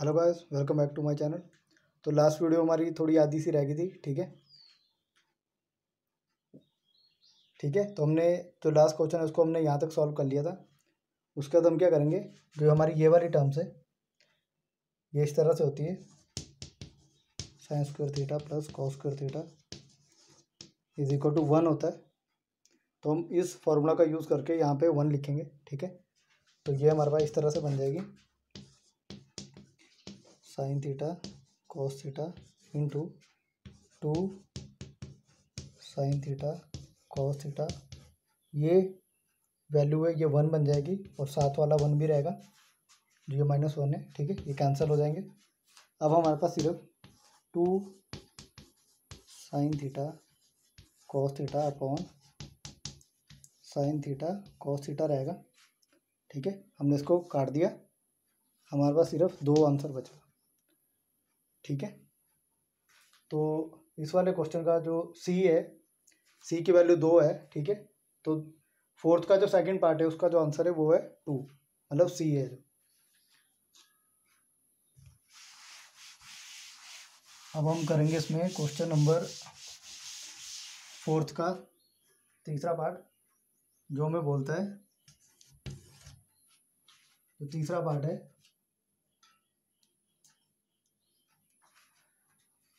hello guys welcome back to my channel तो last video हमारी थोड़ी आधी सी रह गई थी ठीक है ठीक है तो हमने जो लास्ट क्वेश्चन है उसको हमने यहाँ तक सॉल्व कर लिया था उसके बाद हम क्या करेंगे जो हमारी ये वाली टर्म्स है ये इस तरह से होती है sine square theta plus cos square theta is equal to one होता है तो हम इस फॉर्मूला का यूज़ करके यहाँ पे वन लिखेंगे ठीक है तो ये हमारे पास इस तरह से बन जाएगी sine theta cos theta into two sine theta cos theta ये वैल्यू है ये वन बन जाएगी और साथ वाला वन भी रहेगा जो तो ये माइनस वन है ठीक है ये कैंसिल हो जाएंगे अब हमारे पास सिर्फ two sine theta cos theta upon sine theta cos theta रहेगा ठीक है हमने इसको काट दिया हमारे पास सिर्फ दो आंसर बचा ठीक है तो इस वाले क्वेश्चन का जो सी है सी की वैल्यू दो है ठीक है तो फोर्थ का जो सेकंड पार्ट है उसका जो आंसर है वो है टू मतलब सी है अब हम करेंगे इसमें क्वेश्चन नंबर फोर्थ का तीसरा पार्ट जो हमें बोलता है तो तीसरा पार्ट है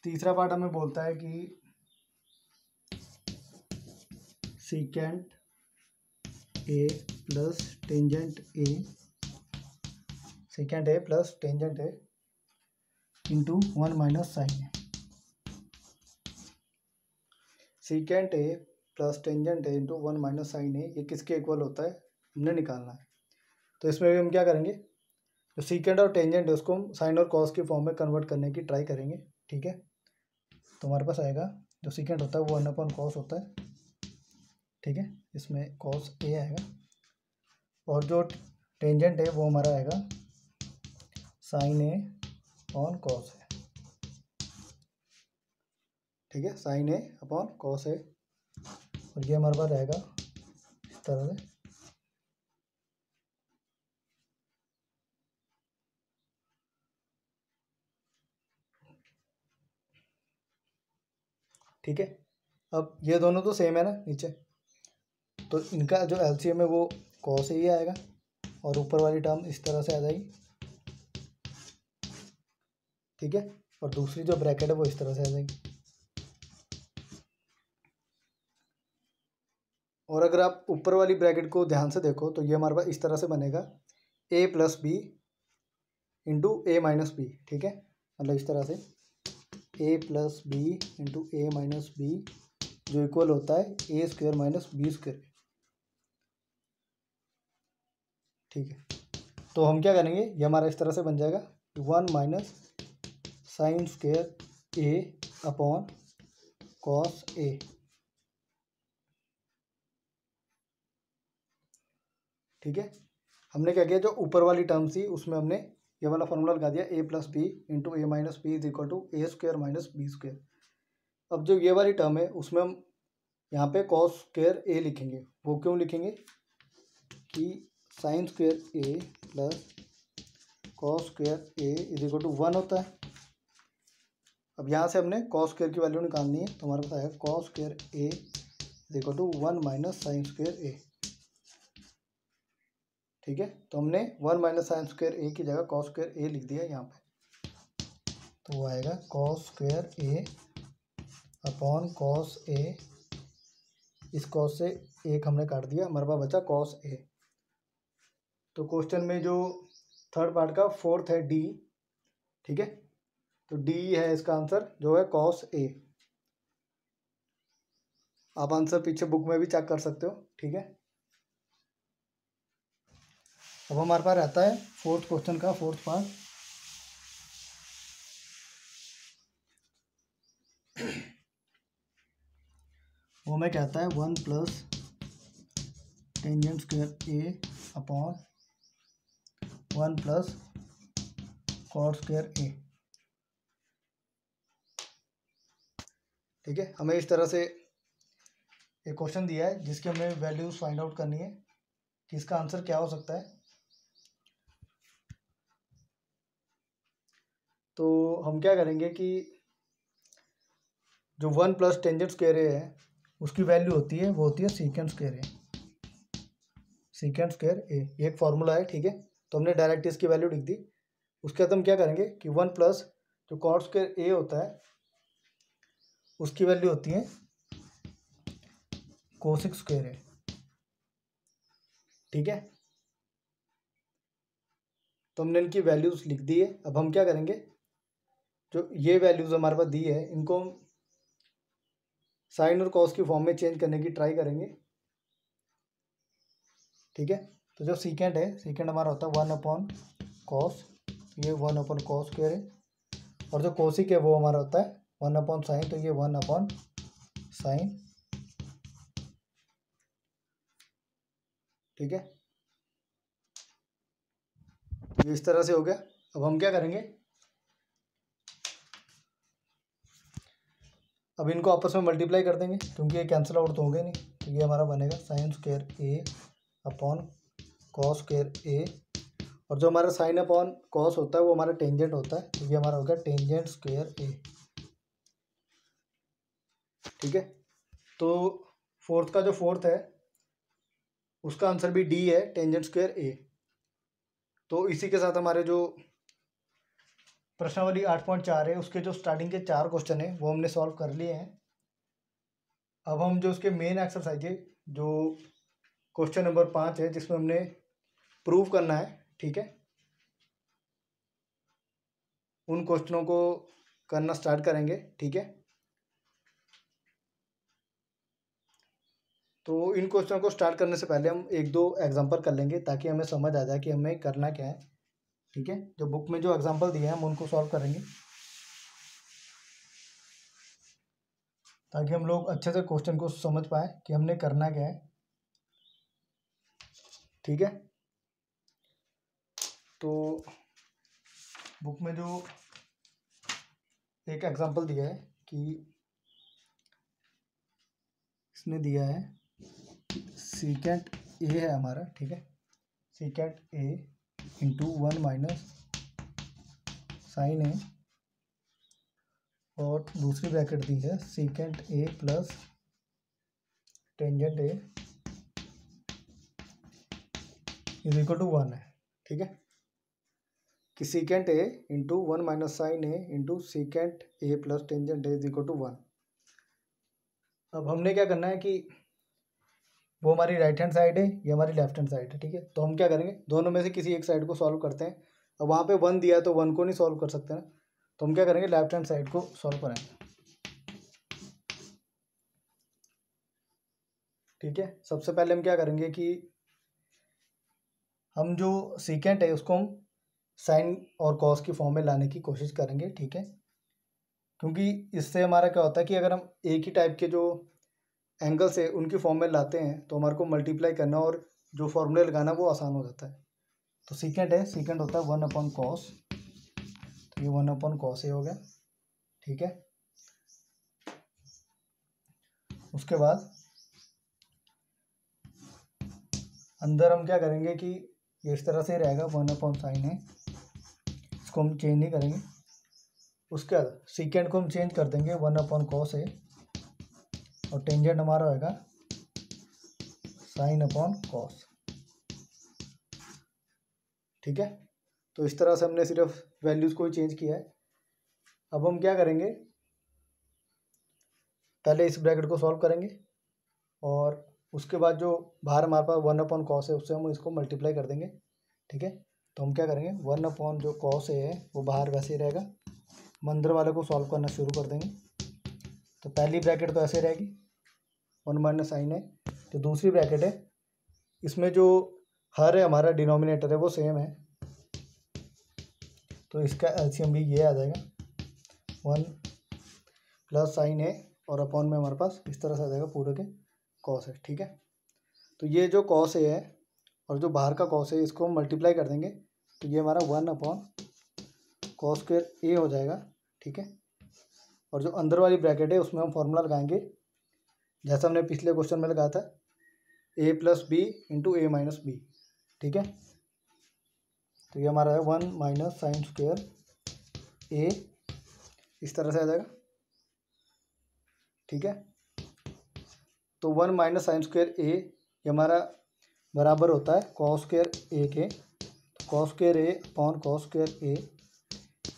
तीसरा पार्ट हमें बोलता है कि secant A plus tangent A secant A plus tangent A into one minus sine A secant A plus tangent A into one minus sine A ये किसके इक्वल होता है हमने निकालना है तो इसमें भी हम क्या करेंगे जो सीकेंट और टेंजेंट है उसको हम साइन और कॉस के फॉर्म में कन्वर्ट करने की ट्राई करेंगे ठीक है तो हमारे पास आएगा जो सिकेंड होता है वो वन अपॉन कॉस होता है ठीक है इसमें कॉस ए आएगा और जो टेंजेंट है वो हमारा आएगा sine A upon cos A ठीक है sine A upon cos A और ये हमारे पास आएगा इस तरह से ठीक है अब ये दोनों तो सेम है ना नीचे तो इनका जो एल है वो कॉ से ही आएगा और ऊपर वाली टर्म इस तरह से आ जाएगी ठीक है और दूसरी जो ब्रैकेट है वो इस तरह से आ जाएगी और अगर आप ऊपर वाली ब्रैकेट को ध्यान से देखो तो ये हमारे पास इस तरह से बनेगा A plus B into A minus B ठीक है मतलब इस तरह से A plus B into A minus B जो इक्वल होता है A square minus B square ठीक है तो हम क्या करेंगे ये हमारा इस तरह से बन जाएगा one minus sine square A upon cos A ठीक है हमने क्या किया जो ऊपर वाली टर्म थी उसमें हमने ये वाला फॉर्मूला लगा दिया A plus B into A minus B is equal to A square minus B square अब जो ये वाली टर्म है उसमें हम यहाँ पे कॉस स्क्वेयर ए लिखेंगे वो क्यों लिखेंगे कि sine square A plus cos square A is equal to one होता है अब यहाँ से हमने कॉस स्क्वेयर की वैल्यू निकालनी है तो हमारे पास आएगा cos square A is equal to one minus sine square A ठीक है तो हमने one minus sine square A की जगह कॉस स्क्वेयर ए लिख दिया यहाँ पे तो वो आएगा cos square A upon cos A इस कॉस से एक हमने काट दिया मरबा बचा कॉस ए तो क्वेश्चन में जो थर्ड पार्ट का फोर्थ है डी ठीक है तो डी है इसका आंसर जो है कॉस ए आप आंसर पीछे बुक में भी चेक कर सकते हो ठीक है अब हमारे पास रहता है फोर्थ क्वेश्चन का फोर्थ पार्ट वो हमें कहता है one plus tangent square A upon one plus cot square A ठीक है हमें इस तरह से एक क्वेश्चन दिया है जिसकी हमें वैल्यूज फाइंड आउट करनी है कि इसका आंसर क्या हो सकता है तो हम क्या करेंगे कि जो one plus tangent square A है उसकी वैल्यू होती है वो होती है सीकेंड स्केयर ए सीकेंड स्क्वेयर ए एक फार्मूला है ठीक है तो हमने डायरेक्ट इसकी वैल्यू लिख दी उसके बाद हम क्या करेंगे कि वन प्लस जो कॉट स्केयर ए होता है उसकी वैल्यू होती है कोसिक स्क्वेयर ए ठीक है तो हमने इनकी वैल्यूज लिख दी है अब हम क्या करेंगे जो ये वैल्यूज़ हमारे पास दी है इनको हम साइन और कॉस की फॉर्म में चेंज करने की ट्राई करेंगे ठीक है तो जो सीकेंड है सीकेंड हमारा होता है वन अपॉन कॉस ये वन अपॉन कॉस स्क्र है और जो कोसिक है वो हमारा होता है वन अपॉन साइन तो ये वन अपॉन साइन ठीक है तो इस तरह से हो गया अब हम क्या करेंगे अब इनको आपस में मल्टीप्लाई कर देंगे क्योंकि ये कैंसिल आउट तो हो गए नहीं तो ये हमारा बनेगा sine square A upon cos square A और जो हमारा साइन अपॉन कॉस होता है वो हमारा टेंजेंट होता है तो ये हमारा हो गया टेंजेंट स्केयर ए ठीक है तो फोर्थ का जो फोर्थ है उसका आंसर भी डी है टेंजेंट स्क्वेयर ए तो इसी के साथ हमारे जो प्रश्नवली आठ पॉइंट चार है उसके जो स्टार्टिंग के चार क्वेश्चन है वो हमने सॉल्व कर लिए हैं अब हम जो उसके मेन एक्सरसाइज है जो क्वेश्चन नंबर पाँच है जिसमें हमने प्रूव करना है ठीक है उन क्वेश्चनों को करना स्टार्ट करेंगे ठीक है तो इन क्वेश्चनों को स्टार्ट करने से पहले हम एक दो एग्जांपल कर लेंगे ताकि हमें समझ आ जाए कि हमें करना क्या है ठीक है जो बुक में जो एग्जाम्पल दिए हैं हम उनको सॉल्व करेंगे ताकि हम लोग अच्छे से क्वेश्चन को समझ पाए कि हमने करना क्या है ठीक है तो बुक में जो एक एग्जांपल दिया है कि इसने दिया है सीकेंट ए है हमारा ठीक है secant A into one minus sine A और दूसरी ब्रैकेट दी है secant A plus tangent A is equal to one है ठीक है कि secant A into one minus sine A into secant A plus tangent A is equal to one अब हमने क्या करना है कि वो हमारी राइट हैंड साइड है ये हमारी लेफ्ट हैंड साइड है ठीक है तो हम क्या करेंगे दोनों में से किसी एक साइड को सॉल्व करते हैं अब वहाँ पे वन दिया तो वन को नहीं सॉल्व कर सकते ना तो हम क्या करेंगे लेफ्ट हैंड साइड को सॉल्व करेंगे ठीक है सबसे पहले हम क्या करेंगे कि हम जो सीकेंट है उसको हम साइन और कॉस की फॉर्म में लाने की कोशिश करेंगे ठीक है क्योंकि इससे हमारा क्या होता है कि अगर हम एक ही टाइप के जो एंगल से उनकी फॉर्म में लाते हैं तो हमारे को मल्टीप्लाई करना और जो फॉर्मूला लगाना वो आसान हो जाता है तो सीकेंड है सीकेंड होता है वन अपॉन कॉस तो ये वन अपॉन कॉस ही हो गया ठीक है उसके बाद अंदर हम क्या करेंगे कि ये इस तरह से रहेगा वन अपॉन साइन है इसको हम चेंज नहीं करेंगे उसके बाद सीकेंड को हम चेंज कर देंगे वन अपॉन कॉस है और टेंजेंट हमारा होगा साइन अपॉन कॉस ठीक है तो इस तरह से हमने सिर्फ वैल्यूज़ को ही चेंज किया है अब हम क्या करेंगे पहले इस ब्रैकेट को सॉल्व करेंगे और उसके बाद जो बाहर हमारे पास वन अपॉन कॉस है उससे हम इसको मल्टीप्लाई कर देंगे ठीक है तो हम क्या करेंगे वन अपॉन जो कॉस है वो बाहर वैसे ही रहेगा मंदिर वाले को सॉल्व करना शुरू कर देंगे तो पहली ब्रैकेट तो ऐसे रहेगी वन माइनस साइन है जो तो दूसरी ब्रैकेट है इसमें जो हर है हमारा डिनोमिनेटर है वो सेम है तो इसका एलसीएम भी ये आ जाएगा वन प्लस साइन है और अपॉन में हमारे पास इस तरह से आ जाएगा पूरे के कॉस है ठीक है तो ये जो कॉस ए है और जो बाहर का कॉस है इसको हम मल्टीप्लाई कर देंगे तो ये हमारा one upon cos square A हो जाएगा ठीक है और जो अंदर वाली ब्रैकेट है उसमें हम फॉर्मूला लगाएंगे जैसा हमने पिछले क्वेश्चन में लगाया था A plus B into A minus B ठीक है तो ये हमारा है one minus sine square A इस तरह से आ जाएगा ठीक है तो one minus sine square A ये हमारा बराबर होता है कॉस स्क्वेयर ए के तो cos square A upon cos square A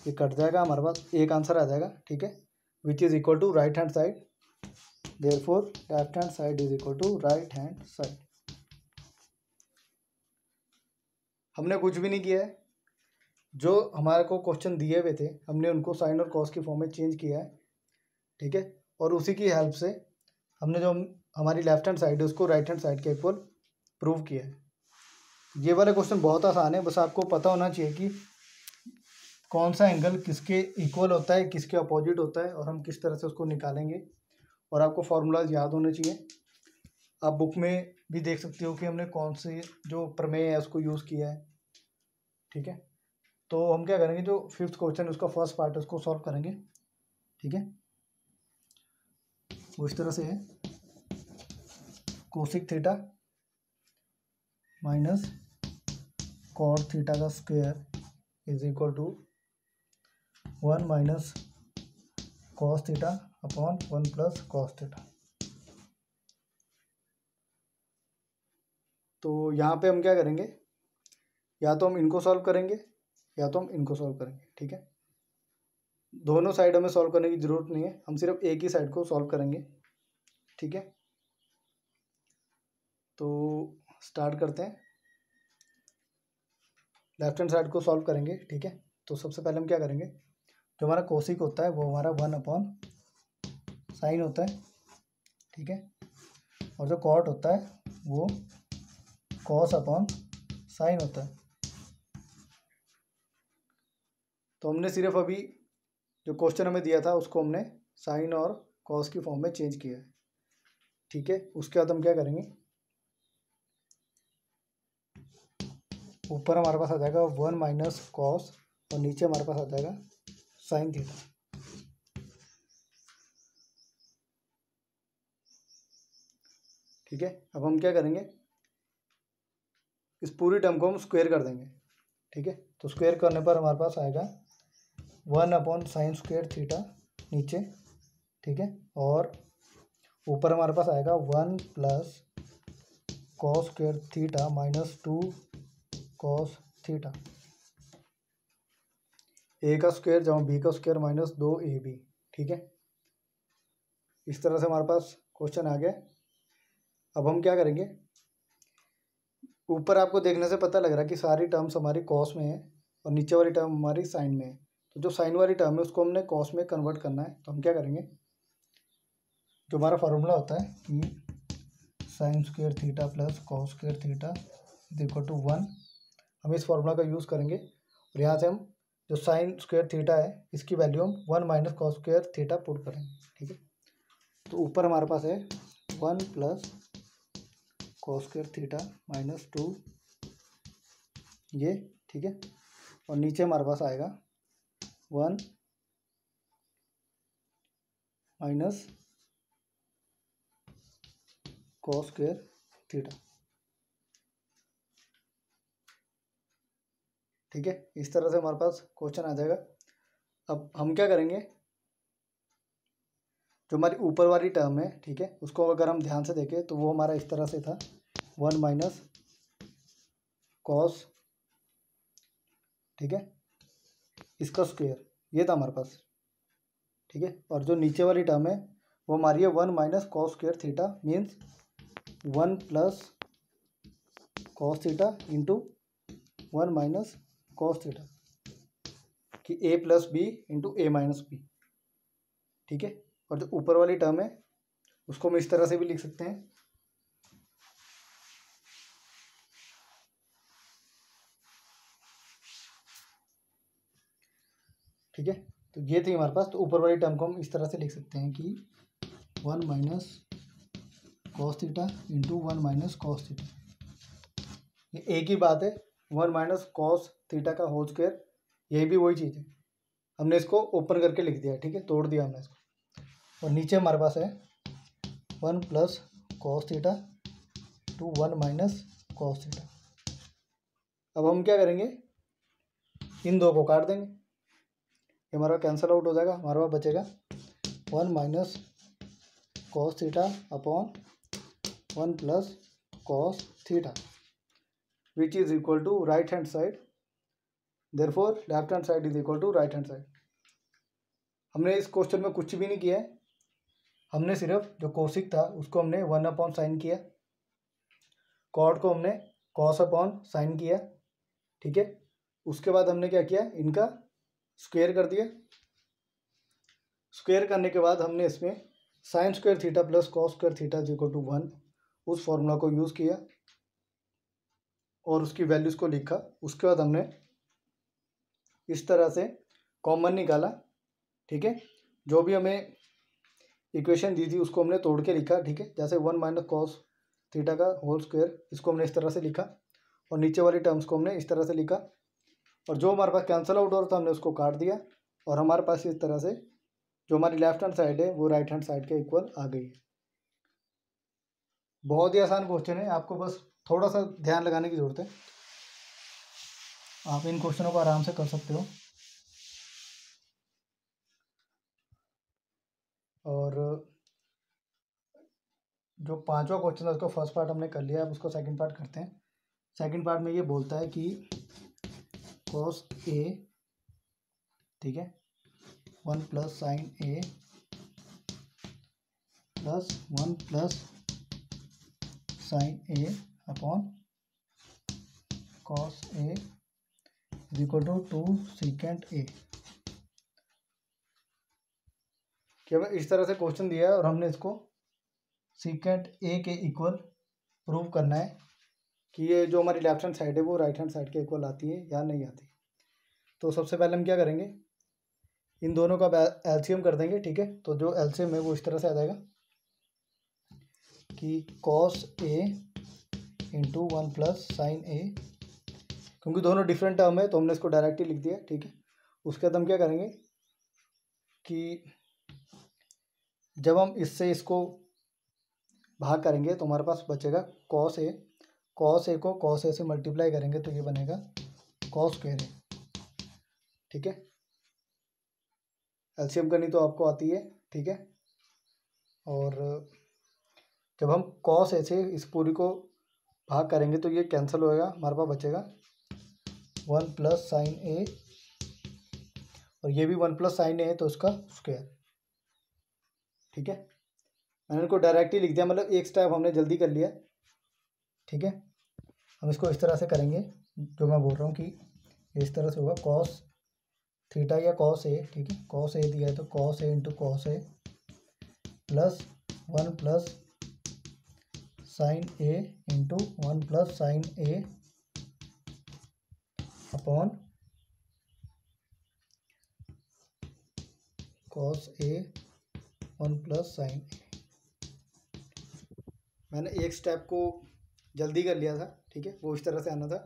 ये कट जाएगा हमारे पास एक आंसर आ जाएगा ठीक है which is equal to right hand side therefore left hand side is equal to right hand side हमने कुछ भी नहीं किया है जो हमारे को क्वेश्चन दिए हुए थे हमने उनको साइन और कॉस की फॉर्म में चेंज किया है ठीक है और उसी की हेल्प से हमने जो हमारी लेफ्ट हैंड साइड है उसको राइट हैंड साइड के इक्वल प्रूव किया है ये वाला क्वेश्चन बहुत आसान है बस आपको पता होना चाहिए कि कौन सा एंगल किसके इक्वल होता है किसके अपोजिट होता है और हम किस तरह से उसको निकालेंगे और आपको फार्मूलाज याद होने चाहिए आप बुक में भी देख सकते हो कि हमने कौन से जो प्रमेय है उसको यूज़ किया है ठीक है तो हम क्या करेंगे जो फिफ्थ क्वेश्चन उसका फर्स्ट पार्ट है उसको सॉल्व करेंगे ठीक है वो इस तरह से है cosec theta minus cot theta का square is equal to one minus cos theta upon one plus cos theta तो यहाँ पे हम क्या करेंगे या तो हम इनको सॉल्व करेंगे या तो हम इनको सॉल्व करेंगे ठीक है दोनों साइड हमें सॉल्व करने की ज़रूरत नहीं है हम सिर्फ एक ही साइड को सॉल्व करेंगे ठीक है तो स्टार्ट करते हैं लेफ्ट हैंड साइड को सॉल्व करेंगे ठीक है तो सबसे पहले हम क्या करेंगे जो हमारा कोशिक होता है वो हमारा वन अपॉन साइन होता है ठीक है और जो कॉट होता है वो कॉस अपॉन साइन होता है तो हमने सिर्फ अभी जो क्वेश्चन हमें दिया था उसको हमने साइन और कॉस की फॉर्म में चेंज किया है ठीक है उसके बाद हम क्या करेंगे ऊपर हमारे पास आ जाएगा वन माइनस कॉस और नीचे हमारे पास आ जाएगा साइन थीटा ठीक है अब हम क्या करेंगे इस पूरी टर्म को हम स्क्वायर कर देंगे ठीक है तो स्क्वायर करने पर हमारे पास आएगा one upon sine square theta नीचे ठीक है और ऊपर हमारे पास आएगा one plus cos square theta minus two cos theta A का स्क्वायर जमा बी का स्क्वायर माइनस दो ए बी ठीक है इस तरह से हमारे पास क्वेश्चन आ गया अब हम क्या करेंगे ऊपर आपको देखने से पता लग रहा है कि सारी टर्म्स हमारी कॉस में है और नीचे वाली टर्म हमारी साइन में है तो जो साइन वाली टर्म है उसको हमने कॉस में कन्वर्ट करना है तो हम क्या करेंगे जो हमारा फार्मूला होता है कि sine square theta plus cos square theta is equal to one हम इस फार्मूला का यूज़ करेंगे और यहाँ से हम जो साइन स्क्वेयर थीटा है इसकी वैल्यू हम one minus cos square theta put करेंगे ठीक है तो ऊपर हमारे पास है one plus cos square theta minus two ये ठीक है और नीचे हमारे पास आएगा one minus cos square theta ठीक है इस तरह से हमारे पास क्वेश्चन आ जाएगा अब हम क्या करेंगे जो हमारी ऊपर वाली टर्म है ठीक है उसको अगर हम ध्यान से देखें तो वो हमारा इस तरह से था वन माइनस कॉस ठीक है इसका स्क्वेयर ये था हमारे पास ठीक है और जो नीचे वाली टर्म है वो हमारी है one minus cos square theta means one plus cos theta into one minus cos theta कि A plus B into A minus B ठीक है और जो ऊपर वाली टर्म है उसको हम इस तरह से भी लिख सकते हैं ठीक है तो ये थी हमारे पास तो ऊपर वाली टर्म को हम इस तरह से लिख सकते हैं कि one minus cos theta into one minus cos theta ये एक ही बात है वन माइनस कॉस थीटा का होल स्क्वेयर यही भी वही चीज़ है हमने इसको ओपन करके लिख दिया ठीक है तोड़ दिया हमने इसको और नीचे हमारे पास है one plus cos theta to one minus cos theta अब हम क्या करेंगे इन दो को काट देंगे ये हमारा कैंसिल आउट हो जाएगा हमारे पास बचेगा one minus cos theta upon one plus cos theta which is equal to right hand side therefore left hand side is equal to right hand side हमने इस क्वेश्चन में कुछ भी नहीं किया है हमने सिर्फ जो कोशिक था उसको हमने वन अपॉन साइन किया कॉड को हमने कॉस अपॉन साइन किया ठीक है उसके बाद हमने क्या किया इनका स्क्वेयर कर दिया स्क्वेयर करने के बाद हमने इसमें sine square theta plus cos square theta is equal to one उस फॉर्मूला को यूज़ किया और उसकी वैल्यूज़ को लिखा उसके बाद हमने इस तरह से कॉमन निकाला ठीक है जो भी हमें इक्वेशन दी थी उसको हमने तोड़ के लिखा ठीक है जैसे वन माइनस कॉस थीटा का होल स्क्वायर इसको हमने इस तरह से लिखा और नीचे वाली टर्म्स को हमने इस तरह से लिखा और जो हमारे पास कैंसिल आउट हो रहा था हमने उसको काट दिया और हमारे पास इस तरह से जो हमारी लेफ्ट हैंड साइड है वो राइट हैंड साइड के इक्वल आ गई है बहुत ही आसान क्वेश्चन है आपको बस थोड़ा सा ध्यान लगाने की ज़रूरत है आप इन क्वेश्चनों को आराम से कर सकते हो और जो पांचवा क्वेश्चन था उसको फर्स्ट पार्ट हमने कर लिया अब उसको सेकंड पार्ट करते हैं सेकंड पार्ट में ये बोलता है कि कॉस ए ठीक है one plus sine A plus one plus sine A upon cos A is equal to two secant A केवल इस तरह से क्वेश्चन दिया है और हमने इसको सीकेंट ए के इक्वल प्रूव करना है कि ये जो हमारी लेफ्ट हैंड साइड है वो राइट हैंड साइड के इक्वल आती है या नहीं आती तो सबसे पहले हम क्या करेंगे इन दोनों का एलसीएम कर देंगे ठीक है तो जो एलसीएम है वो इस तरह से आ जाएगा कि cos A into one plus sine A क्योंकि दोनों डिफरेंट टर्म है तो हमने इसको डायरेक्टली लिख दिया ठीक है उसके बाद हम क्या करेंगे कि जब हम इससे इसको भाग करेंगे तो हमारे पास बचेगा कॉस ए कॉस ए को कॉस ए से मल्टीप्लाई करेंगे तो ये बनेगा कॉस स्क्वेयर ए ठीक है एल्शियम करनी तो आपको आती है ठीक है और जब हम कॉस ए से इस पूरी को भाग करेंगे तो ये कैंसिल होएगा हमारे पास बचेगा वन प्लस साइन ए और ये भी वन प्लस साइन ए है तो उसका स्क्वायर ठीक है मैंने इनको डायरेक्ट ही लिख दिया मतलब एक स्टेप हमने जल्दी कर लिया ठीक है हम इसको इस तरह से करेंगे जो मैं बोल रहा हूँ कि इस तरह से होगा कॉस थीटा या कॉस ए ठीक है कॉस ए दिया है तो cos A into cos A plus one plus sine A into one plus sine A upon cos A one plus sine A मैंने एक स्टेप को जल्दी कर लिया था ठीक है वो इस तरह से आना था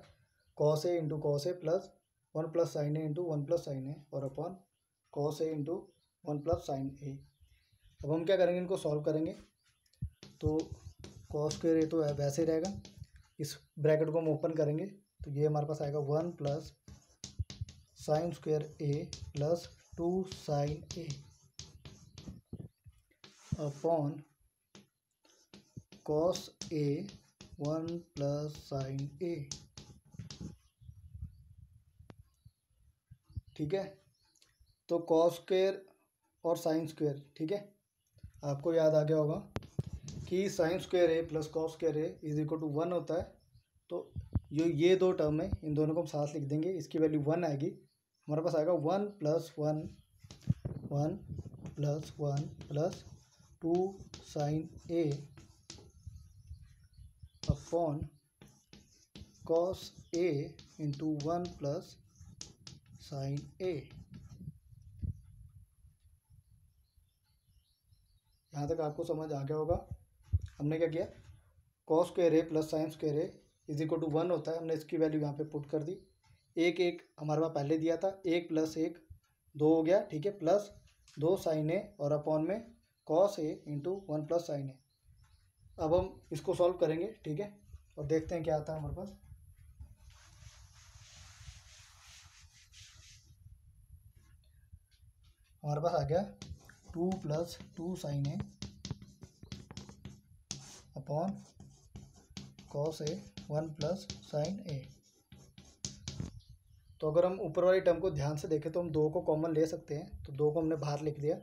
cos A into cos A plus one plus sine A into one plus sine A और upon cos A into one plus sine A अब हम क्या करेंगे इनको सॉल्व करेंगे तो कॉस के रेट तो वैसे ही रहेगा इस ब्रैकेट को हम ओपन करेंगे तो ये हमारे पास आएगा one plus sine square A plus two sine A upon cos A one plus sine A ठीक है तो कॉस स्क्वेयर और साइन स्क्वेयर ठीक है आपको याद आ गया होगा कि sine square A plus cos square A is equal to one होता है तो जो ये दो टर्म है इन दोनों को हम साथ लिख देंगे इसकी वैल्यू वन आएगी हमारे पास आएगा one plus one one plus one plus two sine A upon cos A into one plus sine A यहाँ तक आपको समझ आ गया होगा हमने क्या किया कॉस के रे प्लस साइंस के रे इज इक्वल टू वन होता है हमने इसकी वैल्यू यहाँ पे पुट कर दी एक एक हमारे पास पहले दिया था एक प्लस एक दो हो गया ठीक है प्लस दो साइन ए और अपॉन में cos A into one plus sine A अब हम इसको सॉल्व करेंगे ठीक है और देखते हैं क्या आता है हमारे पास हमारे पास आ गया two plus two sine A upon cos A one plus sine A तो अगर हम ऊपर वाली टर्म को ध्यान से देखें तो हम दो को कॉमन ले सकते हैं तो दो को हमने बाहर लिख दिया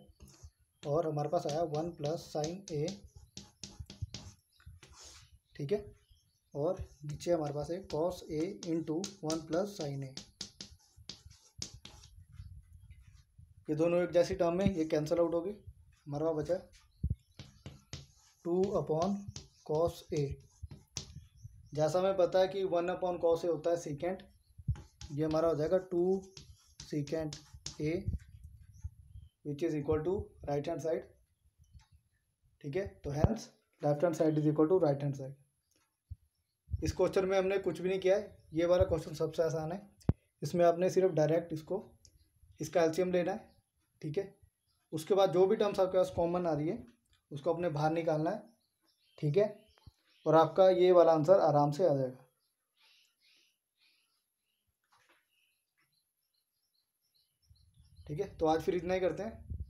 और हमारे पास आया वन प्लस साइन ए ठीक है और नीचे हमारे पास है cos A into one plus sine A ये दोनों एक जैसी टर्म है ये कैंसिल आउट होगी हमारे पास बचा टू अपॉन कॉस ए जैसा हमें पता है कि वन अपॉन कॉस ए होता है सीकेंट ये हमारा हो जाएगा two secant A which is equal to right hand side ठीक है तो hands left hand side is equal to right hand side इस क्वेश्चन में हमने कुछ भी नहीं किया है ये वाला क्वेश्चन सबसे आसान है इसमें आपने सिर्फ डायरेक्ट इसको इसका एल्शियम लेना है ठीक है उसके बाद जो भी टर्म्स आपके पास कॉमन आ रही है उसको अपने बाहर निकालना है ठीक है और आपका ये वाला आंसर आराम से आ जाएगा ठीक है तो आज फिर इतना ही करते हैं